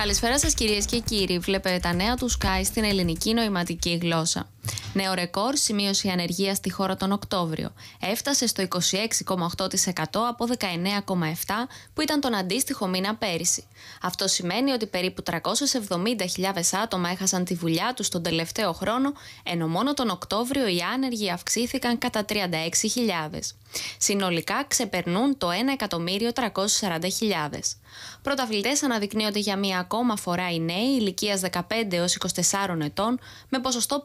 Καλησπέρα σας, κυρίες και κύριοι. Βλέπετε τα νέα του Sky στην ελληνική νοηματική γλώσσα. Νέο ρεκόρ σημείωσε η ανεργίας στη χώρα τον Οκτώβριο. Έφτασε στο 26,8% από 19,7% που ήταν τον αντίστοιχο μήνα πέρυσι. Αυτό σημαίνει ότι περίπου 370.000 άτομα έχασαν τη δουλειά τους τον τελευταίο χρόνο, ενώ μόνο τον Οκτώβριο οι άνεργοι αυξήθηκαν κατά 36.000. Συνολικά ξεπερνούν το 1.340.000. Πρωταθλητέ αναδεικνύονται για μία ακόμα φορά οι νέοι ηλικίας 15 έως 24 ετών με ποσοστό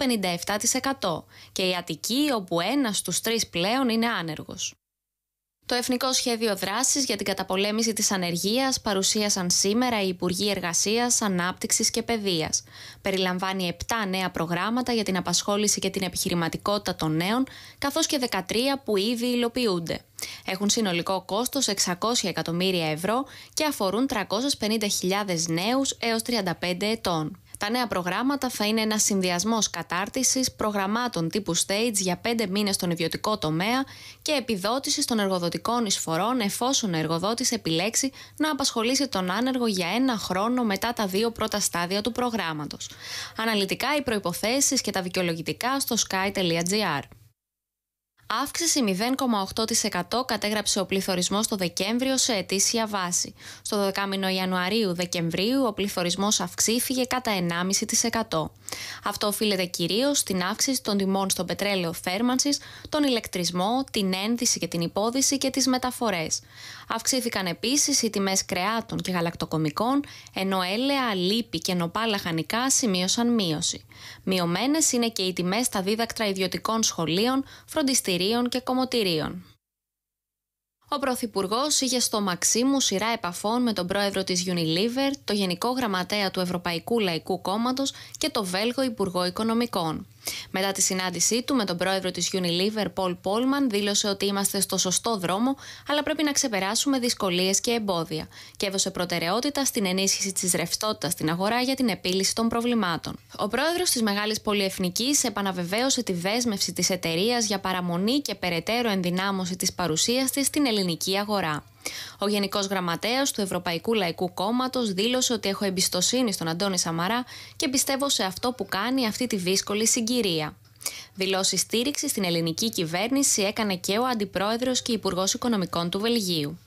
57% και η Αττικοί όπου ένας στους τρεις πλέον είναι άνεργος. Το Εθνικό Σχέδιο Δράσης για την Καταπολέμηση της Ανεργίας παρουσίασαν σήμερα οι Υπουργοί Εργασίας, Ανάπτυξης και Παιδείας. Περιλαμβάνει 7 νέα προγράμματα για την απασχόληση και την επιχειρηματικότητα των νέων, καθώς και 13 που ήδη υλοποιούνται. Έχουν συνολικό κόστος 600 εκατομμύρια ευρώ και αφορούν 350.000 νέους έως 35 ετών. Τα νέα προγράμματα θα είναι ένας συνδυασμός κατάρτισης προγραμμάτων τύπου stage για πέντε μήνες στον ιδιωτικό τομέα και επιδότησης των εργοδοτικών εισφορών εφόσον ο εργοδότης επιλέξει να απασχολήσει τον άνεργο για ένα χρόνο μετά τα δύο πρώτα στάδια του προγράμματος. Αναλυτικά οι προποθέσει και τα δικαιολογητικά στο sky.gr. Αύξηση 0,8% κατέγραψε ο πληθωρισμός το Δεκέμβριο σε ετήσια βάση. Στο 12 Ιανουαρίου-Δεκεμβρίου ο πληθωρισμός αυξήθηκε κατά 1,5%. Αυτό οφείλεται κυρίως στην αύξηση των τιμών στο πετρέλαιο θέρμανσης, τον ηλεκτρισμό, την ένδυση και την υπόδηση και τις μεταφορές. Αυξήθηκαν επίσης οι τιμές κρεάτων και γαλακτοκομικών, ενώ έλαια, λίπη και νοπά λαχανικά σημείωσαν μείωση. Μειωμένες είναι και οι τιμές στα δίδακτρα ιδιωτικών σχολείων, φροντιστήριων και Ο Πρωθυπουργός είχε στο Μαξίμου σειρά επαφών με τον πρόεδρο της Unilever, το Γενικό Γραμματέα του Ευρωπαϊκού Λαϊκού Κόμματος και το Βέλγο Υπουργό Οικονομικών. Μετά τη συνάντησή του με τον πρόεδρο της Unilever, Paul Polman, δήλωσε ότι είμαστε στο σωστό δρόμο, αλλά πρέπει να ξεπεράσουμε δυσκολίες και εμπόδια, και έδωσε προτεραιότητα στην ενίσχυση της ρευστότητας στην αγορά για την επίλυση των προβλημάτων. Ο πρόεδρος της Μεγάλης Πολυεθνικής επαναβεβαίωσε τη δέσμευση της εταιρείας για παραμονή και περαιτέρω ενδυνάμωση της παρουσίας της στην ελληνική αγορά. Ο Γενικός Γραμματέας του Ευρωπαϊκού Λαϊκού Κόμματος δήλωσε ότι έχω εμπιστοσύνη στον Αντώνη Σαμαρά και πιστεύω σε αυτό που κάνει αυτή τη δύσκολη συγκυρία. Δηλώσεις στήριξης στην ελληνική κυβέρνηση έκανε και ο Αντιπρόεδρος και Υπουργός Οικονομικών του Βελγίου.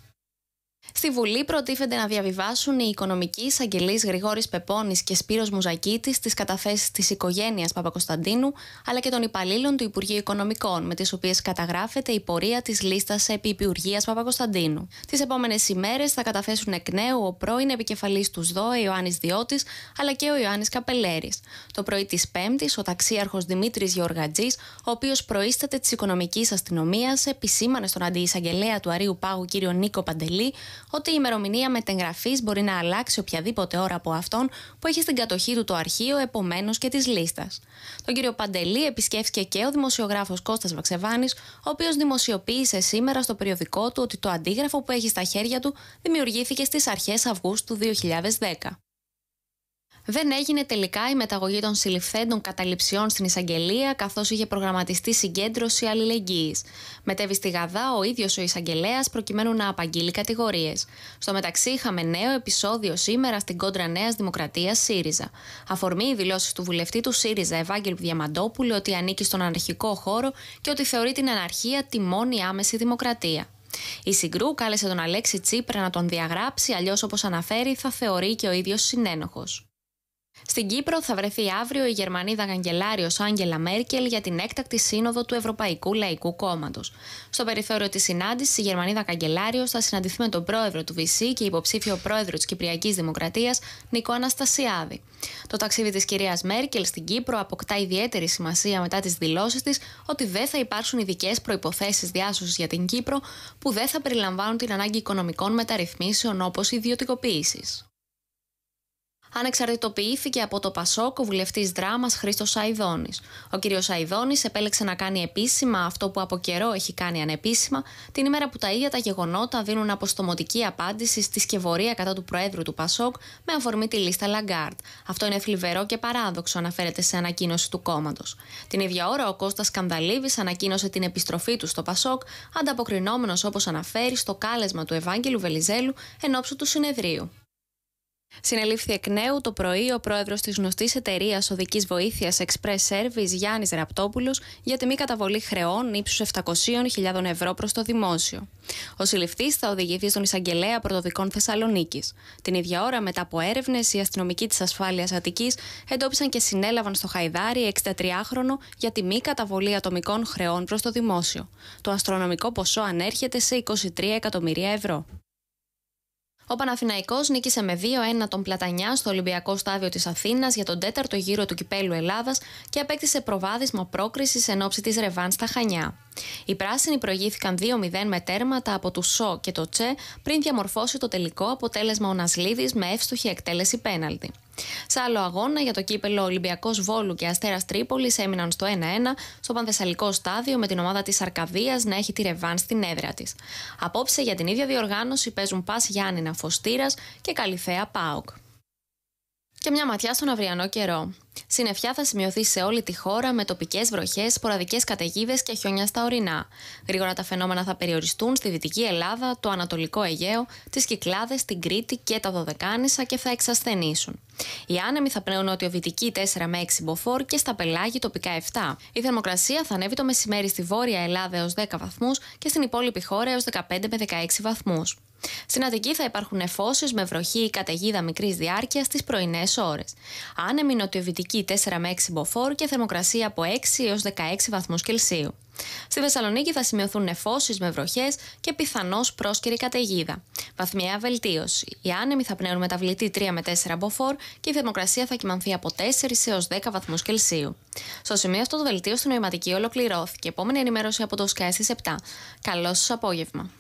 Στη Βουλή προτίθεται να διαβιβάσουν οι οικονομικοί εισαγγελείς Γρηγόρης Πεπώνης και Σπύρος Μουζακίτης τι καταθέσεις της οικογένειας Παπακοσταντίνου αλλά και των υπαλλήλων του Υπουργείου Οικονομικών, με τις οποίες καταγράφεται η πορεία της λίστας επί Υπουργεία Παπακοσταντίνου. Τις επόμενες ημέρες θα καταθέσουν εκ νέου ο πρώην επικεφαλής του ΔΟΕ Ιωάννης Διώτης αλλά και ο Ιωάννης Καπελέρης. Το πρωί της Πέμπτης, ο ταξίαρχος Δημήτρης Γεωργατζής, ο οποίος προείσταται της οικονομικής αστυνομίας, επισήμανε στον αντιεισαγγελέα του Αρίου Πάγου κ. Νίκο Παντελή ότι η ημερομηνία μετεγγραφή μπορεί να αλλάξει οποιαδήποτε ώρα από αυτόν που έχει στην κατοχή του το αρχείο, επομένως και της λίστας. Τον κύριο Παντελή επισκέφθηκε και ο δημοσιογράφος Κώστας Βαξεβάνης, ο οποίος δημοσιοποίησε σήμερα στο περιοδικό του ότι το αντίγραφο που έχει στα χέρια του δημιουργήθηκε στις αρχές Αυγούστου 2010. Δεν έγινε τελικά η μεταγωγή των συλληφθέντων καταληψιών στην εισαγγελία, καθώς είχε προγραμματιστεί συγκέντρωση αλληλεγγύης. Μετέβη στη Γαδά ο ίδιος ο εισαγγελέας προκειμένου να απαγγείλει κατηγορίες. Στο μεταξύ, είχαμε νέο επεισόδιο σήμερα στην κόντρα Νέας Δημοκρατίας ΣΥΡΙΖΑ. Αφορμή οι δηλώσεις του βουλευτή του ΣΥΡΙΖΑ Ευάγγελου Διαμαντόπουλου ότι ανήκει στον αναρχικό χώρο και ότι θεωρεί την αναρχία τη μόνη άμεση δημοκρατία. Η Συγκρού κάλεσε τον Αλέξη Τσίπρα να τον διαγράψει, αλλιώς όπως αναφέρει θα θεωρεί και ο ίδιος συνένοχος. Στην Κύπρο θα βρεθεί αύριο η Γερμανίδα καγκελάριο Άγγελα Μέρκελ για την έκτακτη σύνοδο του Ευρωπαϊκού Λαϊκού Κόμματος. Στο περιθώριο της συνάντησης, η Γερμανίδα καγκελάριο θα συναντηθεί με τον πρόεδρο του ΒΣΥ και υποψήφιο πρόεδρο της Κυπριακής Δημοκρατίας, Νικό Αναστασιάδη. Το ταξίδι της κυρίας Μέρκελ στην Κύπρο αποκτά ιδιαίτερη σημασία μετά τις δηλώσεις της ότι δεν θα υπάρξουν ειδικές προποθέσει διάσωσης για την Κύπρο που δεν θα περιλαμβάνουν την ανάγκη οικονομικών μεταρρυθμίσεων όπως ιδιωτικοποίησης ανεξαρτητοποιήθηκε από το Πασόκ ο βουλευτής δράμας Χρήστος Σαϊδόνης. Ο κ. Σαϊδόνης επέλεξε να κάνει επίσημα αυτό που από καιρό έχει κάνει ανεπίσημα, την ημέρα που τα ίδια τα γεγονότα δίνουν αποστομωτική απάντηση στη σκευωρία κατά του Προέδρου του Πασόκ με αφορμή τη λίστα Λαγκάρτ. Αυτό είναι θλιβερό και παράδοξο, αναφέρεται σε ανακοίνωση του κόμματος. Την ίδια ώρα, ο Κώστας Σκανδαλίδης ανακοίνωσε την επιστροφή του στο Πασόκ, ανταποκρινόμενος όπως αναφέρει στο κάλεσμα του Ευάγγελου Βελιζέλου εν του συνεδρίου. Συνελήφθη εκ νέου το πρωί ο πρόεδρος της γνωστής εταιρείας οδικής βοήθειας Express Service Γιάννης Ραπτόπουλος για τη μη καταβολή χρεών ύψους 700.000 ευρώ προς το δημόσιο. Ο συλληφτή θα οδηγηθεί στον εισαγγελέα πρωτοδικών Θεσσαλονίκης. Την ίδια ώρα, μετά από έρευνες, οι αστυνομικοί της ασφάλειας Αττικής εντόπισαν και συνέλαβαν στο Χαϊδάρι 63χρονο για τη μη καταβολή ατομικών χρεών προς το δημόσιο. Το αστρονομικό ποσό ανέρχεται σε 23 εκατομμύρια ευρώ. Ο Παναθηναϊκός νίκησε με 2-1 τον Πλατανιά στο Ολυμπιακό Στάδιο της Αθήνας για τον τέταρτο γύρο του κυπέλου Ελλάδας και απέκτησε προβάδισμα πρόκρισης εν ώψη της Ρεβάν στα Χανιά. Οι πράσινοι προηγήθηκαν 2-0 με τέρματα από του Σο και το Τσε πριν διαμορφώσει το τελικό αποτέλεσμα ο Νασλίδης με εύστοχη εκτέλεση πέναλτη. Σε άλλο αγώνα για το κύπελο Ολυμπιακός Βόλου και Αστέρας Τρίπολης έμειναν στο 1-1 στο πανθεσσαλικό στάδιο με την ομάδα της Αρκαδίας να έχει τη ρεβάν στην έδρα της. Απόψε για την ίδια διοργάνωση παίζουν Πας Γιάννηνα Φωστήρας και Καλιθέα Πάοκ. Και μια ματιά στον αυριανό καιρό. Συνεφιά θα σημειωθεί σε όλη τη χώρα με τοπικές βροχές, σποραδικές καταιγίδες και χιόνια στα ορεινά. Γρήγορα τα φαινόμενα θα περιοριστούν στη Δυτική Ελλάδα, το Ανατολικό Αιγαίο, τις Κυκλάδες, την Κρήτη και τα Δωδεκάνησα και θα εξασθενήσουν. Οι άνεμοι θα πνέουν νοτιοδυτική 4 με 6 μποφόρ και στα πελάγη τοπικά 7. Η θερμοκρασία θα ανέβει το μεσημέρι στη Βόρεια Ελλάδα έως 10 βαθμούς και στην υπόλοιπη χώρα έως 15 με 16 βαθμούς. Στην Αττική θα υπάρχουν εφώσει με βροχή ή καταιγίδα μικρής διάρκειας στι πρωινές ώρες. Άνεμη νοτιοδυτική 4 με 6 μποφόρ και θερμοκρασία από 6 έω 16 βαθμούς Κελσίου. Στη Θεσσαλονίκη θα σημειωθούν εφώσει με βροχές και πιθανώς πρόσκαιρη καταιγίδα. Βαθμιαία βελτίωση. Οι άνεμοι θα πνέουν μεταβλητή 3 με 4 μποφόρ και η θερμοκρασία θα κοιμανθεί από 4 έω 10 βαθμούς Κελσίου. Στο σημείο αυτό το βελτίωση στην νοηματική ολοκληρώθηκε. Επόμενη ενημέρωση από το ΣΚΑΕ στι 7. Καλό σας απόγευμα.